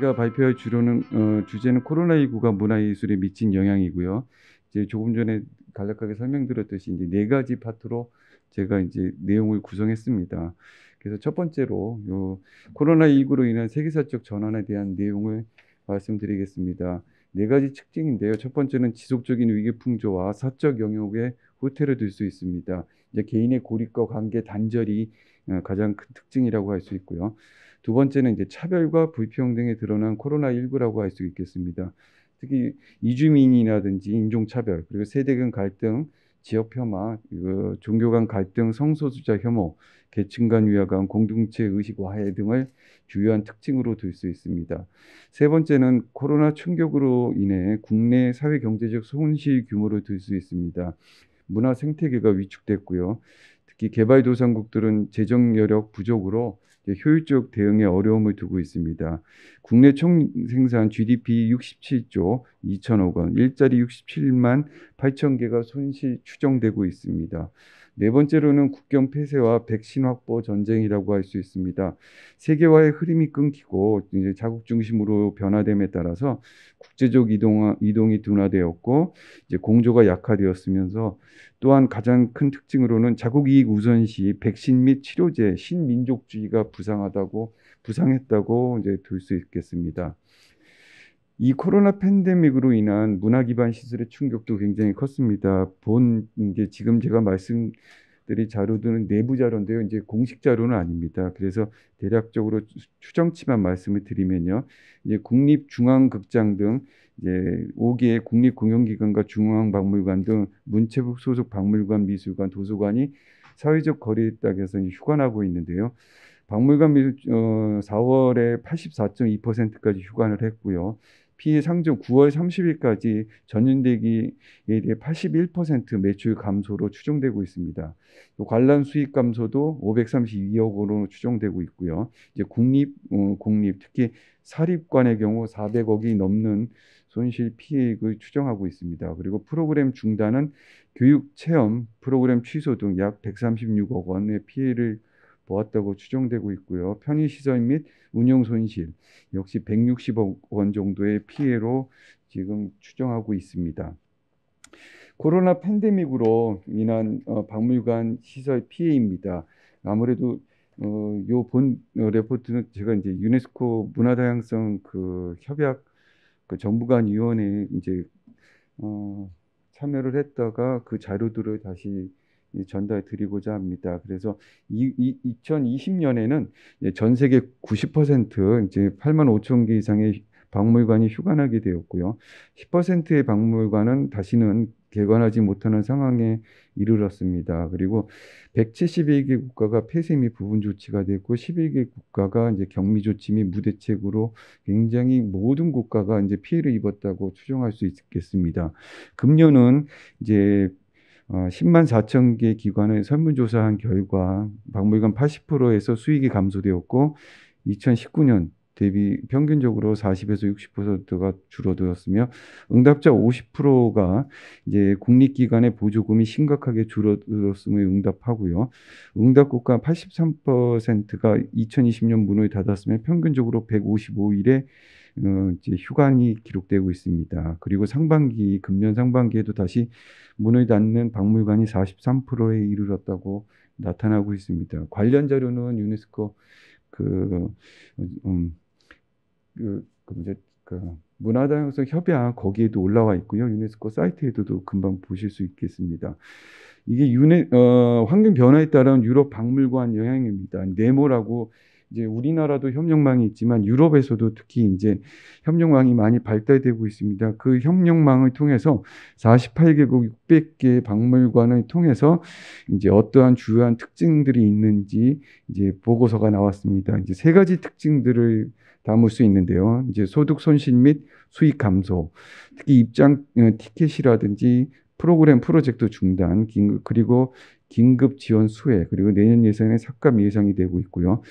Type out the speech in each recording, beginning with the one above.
제가 발표할 주로는 어, 주제는 코로나19가 문화예술에 미친 영향이고요. 이제 조금 전에 간략하게 설명드렸듯이 이제 네 가지 파트로 제가 이제 내용을 구성했습니다. 그래서 첫 번째로 요 코로나19로 인한 세계사적 전환에 대한 내용을 말씀드리겠습니다. 네 가지 특징인데요. 첫 번째는 지속적인 위기 풍조와 사적 영역의 호텔을 들수 있습니다. 이제 개인의 고립과 관계 단절이 어, 가장 큰 특징이라고 할 수 있고요. 두 번째는 이제 차별과 불평 등에 드러난 코로나19라고 할 수 있겠습니다. 특히 이주민이라든지 인종차별, 그리고 세대 간 갈등, 지역 폄하, 종교 간 갈등, 성소수자 혐오, 계층 간 위화감, 공동체 의식 와해 등을 주요한 특징으로 들 수 있습니다. 세 번째는 코로나 충격으로 인해 국내 사회 경제적 손실 규모로 들 수 있습니다. 문화 생태계가 위축됐고요. 개발도상국들은 재정 여력 부족으로 효율적 대응에 어려움을 두고 있습니다. 국내 총 생산 GDP 67조 2천억 원, 일자리 67만 8천 개가 손실 추정되고 있습니다. 네 번째로는 국경 폐쇄와 백신 확보 전쟁이라고 할 수 있습니다. 세계화의 흐름이 끊기고 이제 자국 중심으로 변화됨에 따라서 국제적 이동 이동이 둔화되었고 이제 공조가 약화되었으면서 또한 가장 큰 특징으로는 자국 이익 우선시 백신 및 치료제 신민족주의가 부상하다고 부상했다고 이제 들 수 있겠습니다. 이 코로나 팬데믹으로 인한 문화 기반 시설의 충격도 굉장히 컸습니다. 본 이제 지금 제가 말씀드린 자료들은 내부 자료인데요. 이제 공식 자료는 아닙니다. 그래서 대략적으로 추정치만 말씀을 드리면요. 이제 국립 중앙극장 등 이제 5개의 국립 공연기관과 중앙박물관 등 문체부 소속 박물관, 미술관, 도서관이 사회적 거리에 따라서 휴관하고 있는데요. 박물관 미술 어, 4월에 84.2%까지 휴관을 했고요. 피상증 해 9월 30일까지 전년대기에 대해 81% 매출 감소로 추정되고 있습니다. 관람 수익 감소도 532억으로 추정되고 있고요. 이제 국립 어, 공립 특히 사립관의 경우 400억이 넘는 손실 피해액을 추정하고 있습니다. 그리고 프로그램 중단은 교육 체험 프로그램 취소 등 약 136억 원의 피해를 보았다고 추정되고 있고요. 편의시설 및 운영 손실 역시 160억 원 정도의 피해로 지금 추정하고 있습니다. 코로나 팬데믹으로 인한 어, 박물관 시설 피해입니다. 아무래도 어, 요본 어, 레포트는 제가 이제 유네스코 문화다양성 그 협약 그 정부간위원회 이제 어, 참여를 했다가 그 자료들을 다시 전달해 드리고자 합니다. 그래서 이, 이 2020년에는 전 세계 90% 이제 8만 5천 개 이상의 박물관이 휴관하게 되었고요. 10%의 박물관은 다시는 개관하지 못하는 상황에 이르렀습니다. 그리고 171개 국가가 폐쇄 및 부분 조치가 됐고 11개 국가가 이제 격리 조치 및 무대책으로 굉장히 모든 국가가 이제 피해를 입었다고 추정할 수 있겠습니다. 금년은 이제 어, 10만 4천 개기관의 설문조사한 결과 박물관 80%에서 수익이 감소되었고 2019년 대비 평균적으로 40에서 60%가 줄어들었으며 응답자 50%가 이제 국립기관의 보조금이 심각하게 줄어들었음을 응답하고요. 응답국가 83%가 2020년 문을 닫았으며 평균적으로 155일에 어, 이제 휴강이 기록되고 있습니다. 그리고 상반기 금년 상반기에도 다시 문을 닫는 박물관이 43%에 이르렀다고 나타나고 있습니다. 관련 자료는 유네스코 그, 어, 음, 그, 그, 이제, 그 문화 다양성 협약 거기에도 올라와 있고요. 유네스코 사이트에도 금방 보실 수 있겠습니다. 이게 유네 어, 환경 변화에 따른 유럽 박물관 영향입니다. 네모라고 이제 우리나라도 협력망이 있지만 유럽에서도 특히 이제 협력망이 많이 발달되고 있습니다. 그 협력망을 통해서 48개국 600개의 박물관을 통해서 이제 어떠한 주요한 특징들이 있는지 이제 보고서가 나왔습니다. 이제 세 가지 특징들을 담을 수 있는데요. 이제 소득 손실 및 수익 감소, 특히 입장 어, 티켓이라든지 프로그램 프로젝트 중단, 그리고 긴급 지원 수혜 그리고 내년 예산의 삭감 예상이 되고 있고요.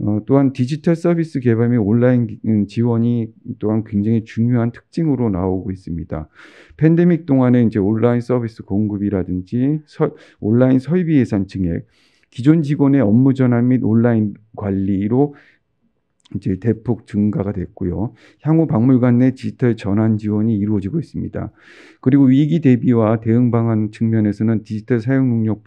어, 또한 디지털 서비스 개발 및 온라인 음, 지원이 또한 굉장히 중요한 특징으로 나오고 있습니다. 팬데믹 동안에 이제 온라인 서비스 공급이라든지 서, 온라인 설비 예산 증액, 기존 직원의 업무 전환 및 온라인 관리로 이제 대폭 증가가 됐고요. 향후 박물관 내 디지털 전환 지원이 이루어지고 있습니다. 그리고 위기 대비와 대응 방안 측면에서는 디지털 사용 능력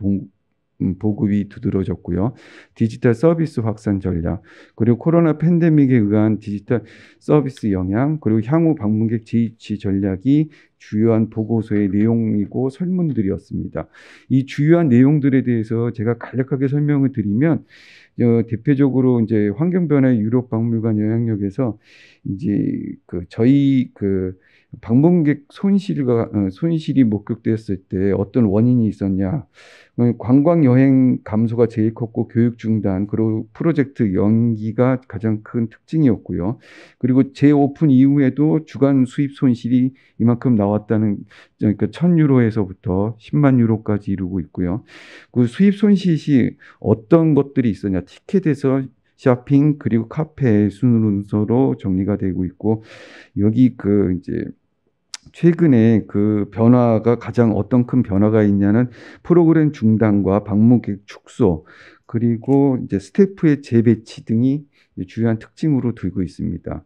음, 보급이 두드러졌고요. 디지털 서비스 확산 전략, 그리고 코로나 팬데믹에 의한 디지털 서비스 영향, 그리고 향후 방문객 지지 전략이 주요한 보고서의 내용이고 설문들이었습니다. 이 주요한 내용들에 대해서 제가 간략하게 설명을 드리면 어, 대표적으로 이제 환경변화의 유럽 박물관 영향력에서 이제 그 저희 그 방문객 손실과 어, 손실이 목격되었을때 어떤 원인이 있었냐? 어, 관광 여행 감소가 제일 컸고 교육 중단 그리고 프로젝트 연기가 가장 큰 특징이었고요. 그리고 재오픈 이후에도 주간 수입 손실이 이만큼 나왔. 나왔다는 그러니까 천유로에서부터십만 유로까지 이루고 있고요. 그 수입 손실이 어떤 것들이 있었냐? 티켓에서 쇼핑 그리고 카페 순으로 정리가 되고 있고 여기 그 이제 최근에 그 변화가 가장 어떤 큰 변화가 있냐는 프로그램 중단과 방문객 축소 그리고 이제 스태프의 재배치 등이 주요한 특징으로 들고 있습니다.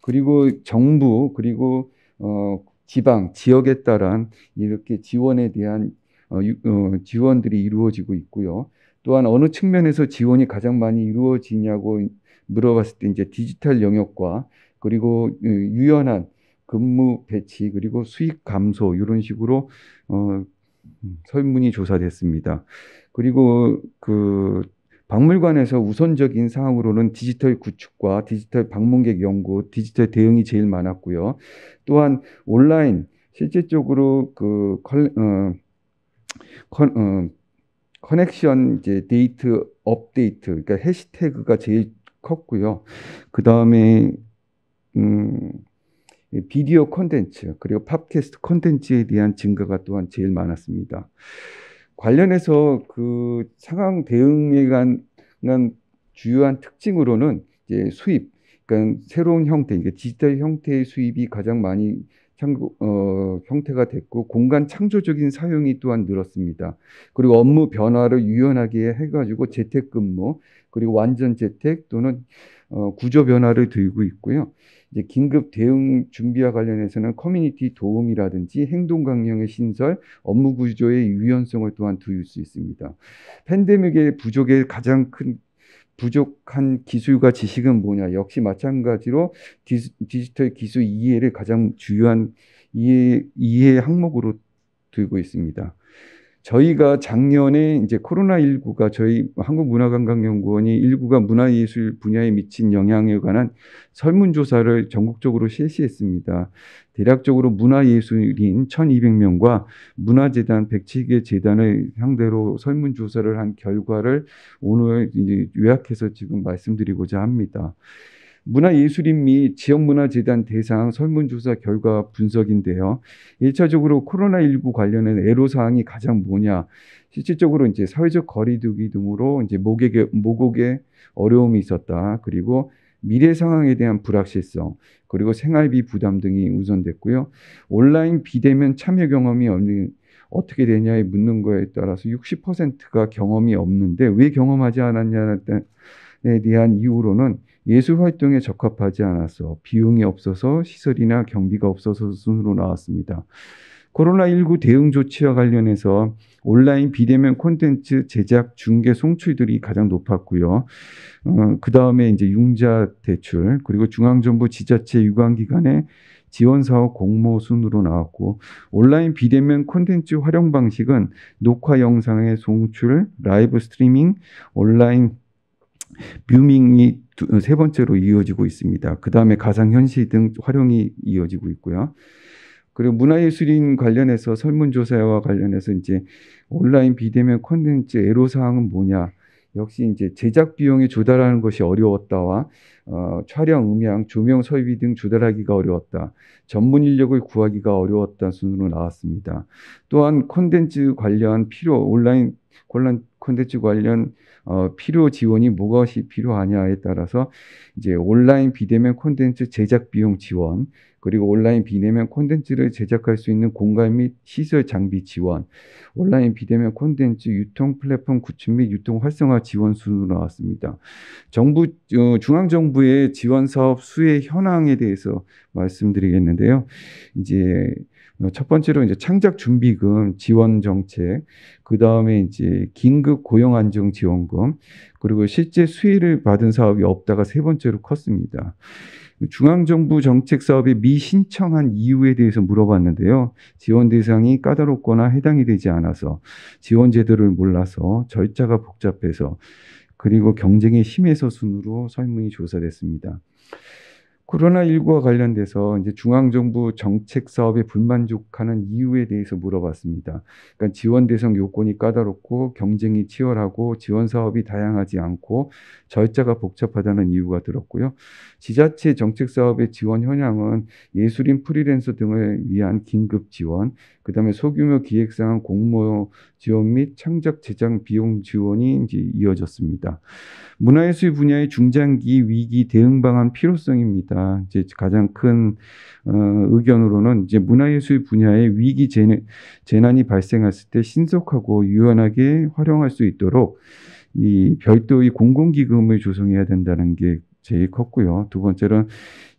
그리고 정부 그리고 어 지방, 지역에 따른 이렇게 지원에 대한 어, 어, 지원들이 이루어지고 있고요. 또한 어느 측면에서 지원이 가장 많이 이루어지냐고 물어봤을 때 이제 디지털 영역과 그리고 유연한 근무 배치 그리고 수익 감소 이런 식으로 어, 음, 설문이 조사됐습니다. 그리고 그 박물관에서 우선적인 사항으로는 디지털 구축과 디지털 방문객 연구, 디지털 대응이 제일 많았고요. 또한 온라인 실질적으로 그 컬, 어, 컨, 어, 커넥션 이제 데이트 업데이트 그러니까 해시태그가 제일 컸고요. 그 다음에 음, 비디오 콘텐츠 그리고 팟캐스트 콘텐츠에 대한 증가가 또한 제일 많았습니다. 관련해서 그 상황 대응에 관한 주요한 특징으로는 이제 수입, 그러니까 새로운 형태, 이게 디지털 형태의 수입이 가장 많이 어, 형태가 됐고 공간 창조적인 사용이 또한 늘었습니다. 그리고 업무 변화를 유연하게 해가지고 재택근무 그리고 완전 재택 또는 어, 구조 변화를 들고 있고요. 이제 긴급 대응 준비와 관련해서는 커뮤니티 도움이라든지 행동 강령의 신설, 업무 구조의 유연성을 또한 두일 수 있습니다. 팬데믹의 부족의 가장 큰 부족한 기술과 지식은 뭐냐? 역시 마찬가지로 디지, 털 기술 이해를 가장 주요한 이해, 이해 항목으로 들고 있습니다. 저희가 작년에 이제 코로나19가 저희 한국문화관광연구원이 일부가 문화예술 분야에 미친 영향에 관한 설문조사를 전국적으로 실시했습니다. 대략적으로 문화예술인 1200명과 문화재단 107개 재단을 상대로 설문조사를 한 결과를 오늘 이제 요약해서 지금 말씀드리고자 합니다. 문화예술인 및 지역문화재단 대상 설문조사 결과 분석인데요. 1차적으로 코로나19 관련한 애로사항이 가장 뭐냐. 실질적으로 이제 사회적 거리두기 등으로 이제 목에, 목옥에 어려움이 있었다. 그리고 미래 상황에 대한 불확실성, 그리고 생활비 부담 등이 우선됐고요. 온라인 비대면 참여 경험이 없는 어떻게 되냐에 묻는 거에 따라서 60%가 경험이 없는데 왜 경험하지 않았냐에 대한 이유로는 예술 활동에 적합하지 않아서 비용이 없어서 시설이나 경비가 없어서 순으로 나왔습니다. 코로나19 대응 조치와 관련해서 온라인 비대면 콘텐츠 제작, 중개, 송출들이 가장 높았고요. 어, 그 다음에 이제 융자 대출, 그리고 중앙정부 지자체 유관기관의 지원사업 공모 순으로 나왔고, 온라인 비대면 콘텐츠 활용 방식은 녹화 영상의 송출, 라이브 스트리밍, 온라인 뷰밍이 두, 세 번째로 이어지고 있습니다. 그 다음에 가상현실 등 활용이 이어지고 있고요. 그리고 문화예술인 관련해서 설문조사와 관련해서 이제 온라인 비대면 콘텐츠 애로사항은 뭐냐. 역시 이제 제작 비용에 조달하는 것이 어려웠다와 어, 촬영, 음향, 조명 설비 등 조달하기가 어려웠다. 전문 인력을 구하기가 어려웠다 순으로 나왔습니다. 또한 콘텐츠 관련 필요 온라인 콘텐츠 관련 어, 필요 지원이 무엇이 필요하냐에 따라서 이제 온라인 비대면 콘텐츠 제작 비용 지원 그리고 온라인 비대면 콘텐츠를 제작할 수 있는 공간 및 시설 장비 지원, 온라인 비대면 콘텐츠 유통 플랫폼 구축 및 유통 활성화 지원 순으로 나왔습니다. 정부 어, 중앙 정부의 지원 사업 수혜 현황에 대해서 말씀드리겠는데요. 이제 어, 첫 번째로 이제 창작 준비금 지원 정책, 그 다음에 이제 긴급 고용 안정 지원금, 그리고 실제 수혜를 받은 사업이 없다가 세 번째로 컸습니다. 중앙정부 정책 사업에 미신청한 이유에 대해서 물어봤는데요. 지원 대상이 까다롭거나 해당이 되지 않아서, 지원 제도를 몰라서, 절차가 복잡해서, 그리고 경쟁이 심해서 순으로 설문이 조사됐습니다. 코로나19와 관련돼서 이제 중앙정부 정책 사업에 불만족하는 이유에 대해서 물어봤습니다. 그러니까 지원 대상 요건이 까다롭고 경쟁이 치열하고 지원 사업이 다양하지 않고 절차가 복잡하다는 이유가 들었고요. 지자체 정책 사업의 지원 현황은 예술인 프리랜서 등을 위한 긴급 지원, 그다음에 소규모 기획상 공모 지원 및 창작 제작 비용 지원이 이제 이어졌습니다. 문화예술 분야의 중장기 위기 대응 방안 필요성입니다. 이제 가장 큰 어, 의견으로는 이제 문화예술 분야의 위기 재난, 이 발생했을 때 신속하고 유연하게 활용할 수 있도록 이 별도의 공공기금을 조성해야 된다는 게 제일 컸고요. 두 번째는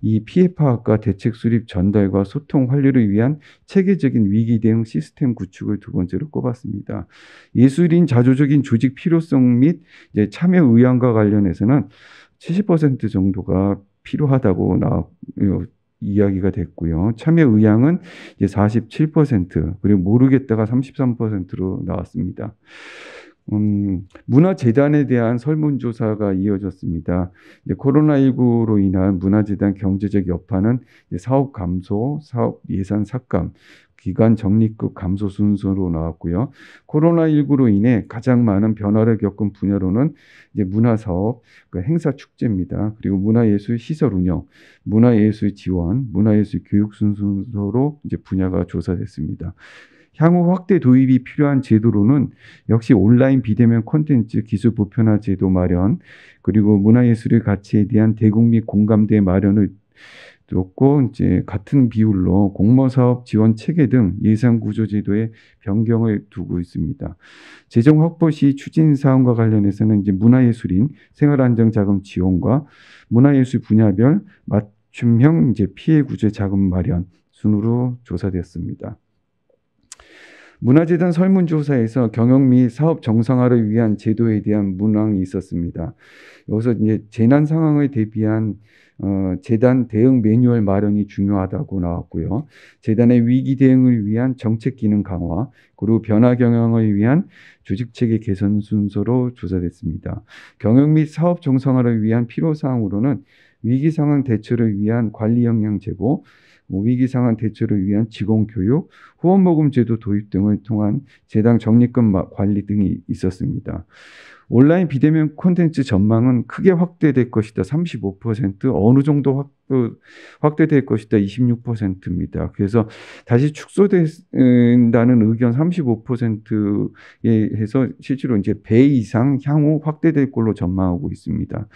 이 피해 파악과 대책 수립 전달과 소통 활류를 위한 체계적인 위기 대응 시스템 구축을 두 번째로 꼽았습니다. 예술인 자조적인 조직 필요성 및 참여 의향과 관련해서는 70% 정도가 필요하다고 나 이야기가 됐고요. 참여 의향은 이제 47% 그리고 모르겠다가 33%로 나왔습니다. 음, 문화재단에 대한 설문조사가 이어졌습니다. 이제 코로나19로 인한 문화재단 경제적 여파는 이제 사업 감소, 사업 예산 삭감, 기간 적립급 감소 순서로 나왔고요. 코로나19로 인해 가장 많은 변화를 겪은 분야로는 이제 문화사업, 그 행사축제입니다. 그리고 문화예술 시설 운영, 문화예술 지원, 문화예술 교육 순서로 이제 분야가 조사됐습니다. 향후 확대 도입이 필요한 제도로는 역시 온라인 비대면 콘텐츠 기술 보편화 제도 마련 그리고 문화예술의 가치에 대한 대국민 공감대 마련을 뒀고 이제 같은 비율로 공모 사업 지원 체계 등 예산 구조 제도의 변경을 두고 있습니다. 재정 확보 시 추진 사항과 관련해서는 이제 문화예술인 생활 안정 자금 지원과 문화예술 분야별 맞춤형 이제 피해 구제 자금 마련 순으로 조사됐습니다 문화재단 설문조사에서 경영 및 사업 정상화를 위한 제도에 대한 문항이 있었습니다. 여기서 이제 재난 상황을 대비한 어, 재단 대응 매뉴얼 마련이 중요하다고 나왔고요. 재단의 위기 대응을 위한 정책 기능 강화, 그리고 변화 경영을 위한 조직 체계 개선 순서로 조사됐습니다. 경영 및 사업 정상화를 위한 필요 사항으로는 위기 상황 대처를 위한 관리 역량 제고, 뭐 위기 상황 대처를 위한 직원 교육, 후원 모금 제도 도입 등을 통한 재당 적립금 관리 등이 있었습니다. 온라인 비대면 콘텐츠 전망은 크게 확대될 것이다. 35% 어느 정도 확또 그 확대될 것이다 26%입니다. 그래서 다시 축소된다는 의견 35%에 해서 실제로 이제 배 이상 향후 확대될 걸로 전망하고 있습니다.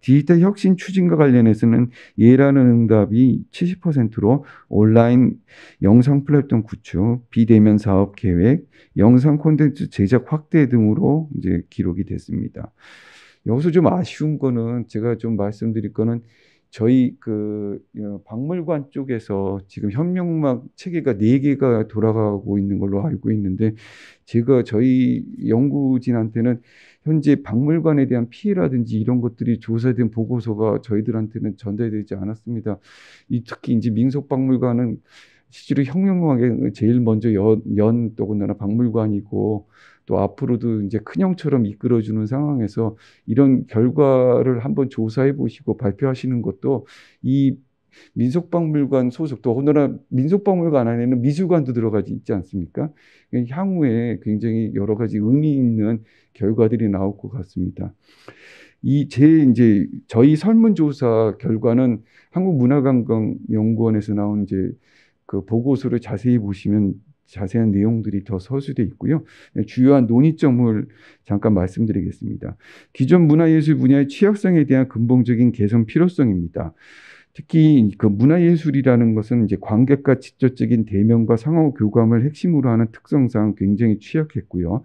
디지털 혁신 추진과 관련해서는 예라는 응답이 70%로 온라인 영상 플랫폼 구축, 비대면 사업 계획, 영상 콘텐츠 제작 확대 등으로 이제 기록이 됐습니다. 여기서 좀 아쉬운 거는 제가 좀 말씀드릴 거는 저희 그 어, 박물관 쪽에서 지금 현명막 체계가 네개가 돌아가고 있는 걸로 알고 있는데 제가 저희 연구진한테는 현재 박물관에 대한 피해라든지 이런 것들이 조사된 보고서가 저희들한테는 전달되지 않았습니다. 이 특히 이제 민속박물관은 실제로 혁명막에 제일 먼저 연, 연또군다나 박물관이고 또 앞으로도 이제 큰형처럼 이끌어주는 상황에서 이런 결과를 한번 조사해 보시고 발표하시는 것도 이 민속박물관 소속, 또 오늘날 민속박물관 안에는 미술관도 들어가 있지 않습니까? 그러니까 향후에 굉장히 여러 가지 의미 있는 결과들이 나올 것 같습니다. 이 제 이제 저희 설문조사 결과는 한국문화관광연구원에서 나온 이제 그 보고서를 자세히 보시면 자세한 내용들이 더 서술돼 있고요. 네, 주요한 논의점을 잠깐 말씀드리겠습니다. 기존 문화예술 분야의 취약성에 대한 근본적인 개선 필요성입니다. 특히 그 문화예술이라는 것은 이제 관객과 직접적인 대면과 상호 교감을 핵심으로 하는 특성상 굉장히 취약했고요.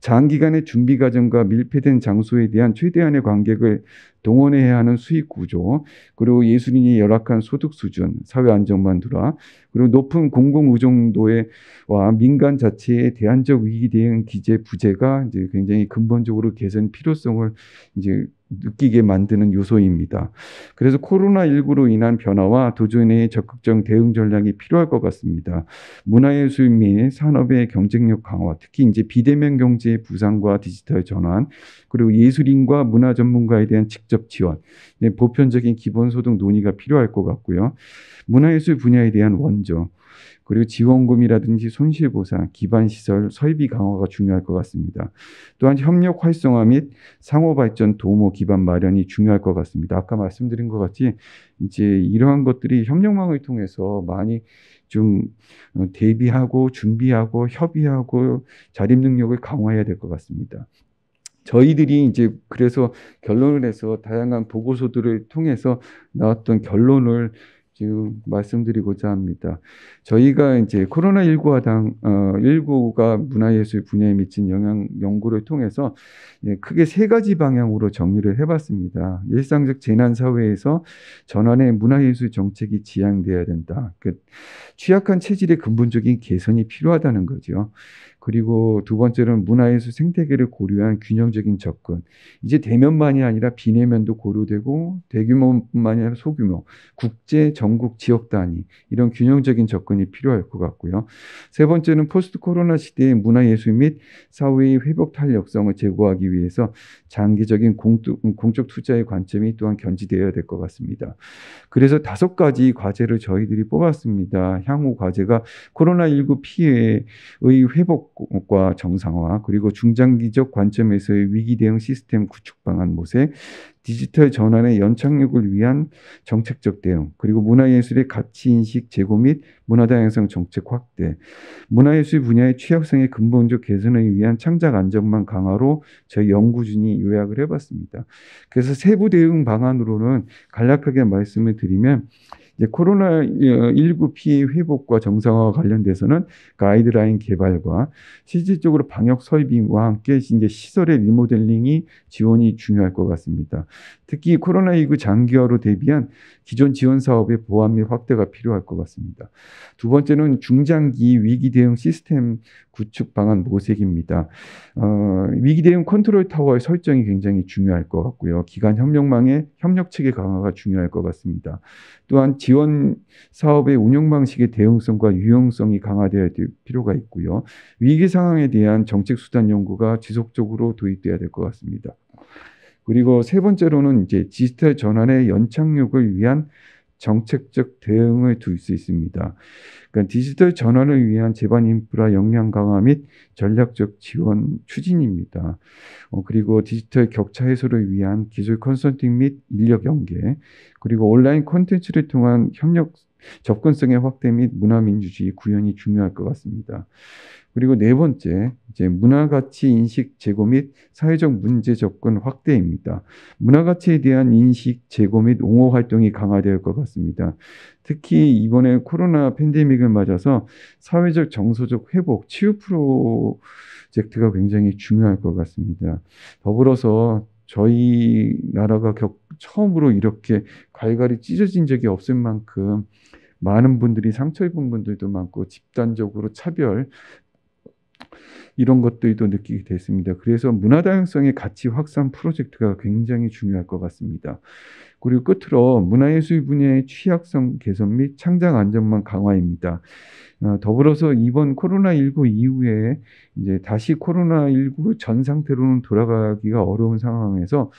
장기간의 준비 과정과 밀폐된 장소에 대한 최대한의 관객을 동원해야 하는 수익 구조, 그리고 예술인이 열악한 소득 수준, 사회 안정만 두라, 그리고 높은 공공 의존도의 와 민간 자체의 대안적 위기 대응 기재 부재가 이제 굉장히 근본적으로 개선 필요성을 이제 느끼게 만드는 요소입니다. 그래서 코로나19로 인한 변화와 도전의 적극적 대응 전략이 필요할 것 같습니다. 문화예술 및 산업의 경쟁력 강화, 특히 이제 비대면 경제의 부상과 디지털 전환, 그리고 예술인과 문화 전문가에 대한 직접 지원, 네, 보편적인 기본소득 논의가 필요할 것 같고요. 문화예술 분야에 대한 원조, 그리고 지원금이라든지 손실보상, 기반시설, 설비 강화가 중요할 것 같습니다. 또한 협력 활성화 및 상호발전 도모 기반 마련이 중요할 것 같습니다. 아까 말씀드린 것 같이 이제 이러한 것들이 협력망을 통해서 많이 좀 어, 대비하고 준비하고 협의하고 자립 능력을 강화해야 될 것 같습니다. 저희들이 이제 그래서 결론을 해서 다양한 보고서들을 통해서 나왔던 결론을 지금 말씀드리고자 합니다. 저희가 이제 코로나19와 당, 어, 19가 문화예술 분야에 미친 영향 연구를 통해서 예, 크게 세 가지 방향으로 정리를 해봤습니다. 일상적 재난사회에서 전환의 문화예술 정책이 지향돼야 된다. 그 취약한 체질의 근본적인 개선이 필요하다는 거죠. 그리고 두 번째는 문화예술 생태계를 고려한 균형적인 접근. 이제 대면만이 아니라 비내면도 고려되고 대규모뿐만이 아니라 소규모, 국제, 전국, 지역 단위 이런 균형적인 접근이 필요할 것 같고요. 세 번째는 포스트 코로나 시대의 문화예술 및 사회의 회복 탄력성을 제고하기 위해서 장기적인 공 음, 공적 투자의 관점이 또한 견지되어야 될 것 같습니다. 그래서 다섯 가지 과제를 저희들이 뽑았습니다. 향후 과제가 코로나19 피해의 회복 회복과 정상화 그리고 중장기적 관점에서의 위기 대응 시스템 구축 방안 모색, 디지털 전환의 연착륙을 위한 정책적 대응, 그리고 문화예술의 가치인식 제고 및 문화다양성 정책 확대, 문화예술 분야의 취약성의 근본적 개선을 위한 창작 안전망 강화로 저희 연구진이 요약을 해봤습니다. 그래서 세부 대응 방안으로는 간략하게 말씀을 드리면, 이제 코로나 19 피해 회복과 정상화와 관련돼서는 가이드라인 개발과 실질적으로 방역 설비와 함께 이제 시설의 리모델링이 지원이 중요할 것 같습니다. 특히 코로나19 장기화로 대비한 기존 지원 사업의 보완 및 확대가 필요할 것 같습니다. 두 번째는 중장기 위기 대응 시스템 구축 방안 모색입니다. 어, 위기 대응 컨트롤 타워의 설정이 굉장히 중요할 것 같고요. 기간 협력망의 협력 체계 강화가 중요할 것 같습니다. 또한 지원 사업의 운영 방식의 대응성과 유용성이 강화되어야 될 필요가 있고요. 위기 상황에 대한 정책 수단 연구가 지속적으로 도입돼야 될 것 같습니다. 그리고 세 번째로는 이제 디지털 전환의 연착륙을 위한 정책적 대응을 둘 수 있습니다. 그러니까 디지털 전환을 위한 재반 인프라 역량 강화 및 전략적 지원 추진입니다. 어, 그리고 디지털 격차 해소를 위한 기술 컨설팅 및 인력 연계, 그리고 온라인 콘텐츠를 통한 협력 접근성의 확대 및 문화민주주의 구현이 중요할 것 같습니다. 그리고 네 번째, 이제 문화가치 인식 제고 및 사회적 문제 접근 확대입니다. 문화가치에 대한 인식 제고 및 옹호 활동이 강화될 것 같습니다. 특히 이번에 코로나 팬데믹을 맞아서 사회적 정서적 회복, 치유 프로젝트가 굉장히 중요할 것 같습니다. 더불어서 저희 나라가 겪 처음으로 이렇게 갈갈이 찢어진 적이 없을 만큼 많은 분들이 상처 입은 분들도 많고 집단적으로 차별 이런 것들도 느끼게 됐습니다. 그래서 문화 다양성의 가치 확산 프로젝트가 굉장히 중요할 것 같습니다. 그리고 끝으로 문화예술 분야의 취약성 개선 및 창작 안전망 강화입니다. 어, 더불어서 이번 코로나19 이후에 이제 다시 코로나19 전 상태로는 돌아가기가 어려운 상황에서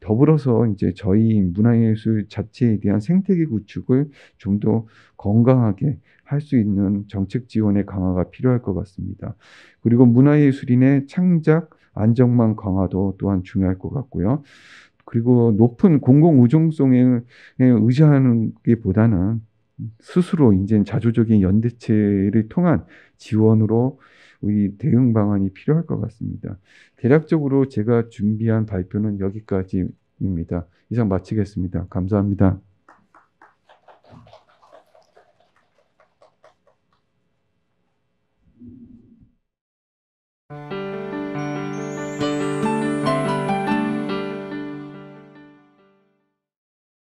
더불어서 이제 저희 문화예술 자체에 대한 생태계 구축을 좀 더 건강하게 할 수 있는 정책 지원의 강화가 필요할 것 같습니다. 그리고 문화예술인의 창작 안정망 강화도 또한 중요할 것 같고요. 그리고 높은 공공 우정성에 의지하는 게보다는 스스로 이제 자조적인 연대체를 통한 지원으로 우리 대응 방안이 필요할 것 같습니다. 대략적으로 제가 준비한 발표는 여기까지입니다. 이상 마치겠습니다. 감사합니다.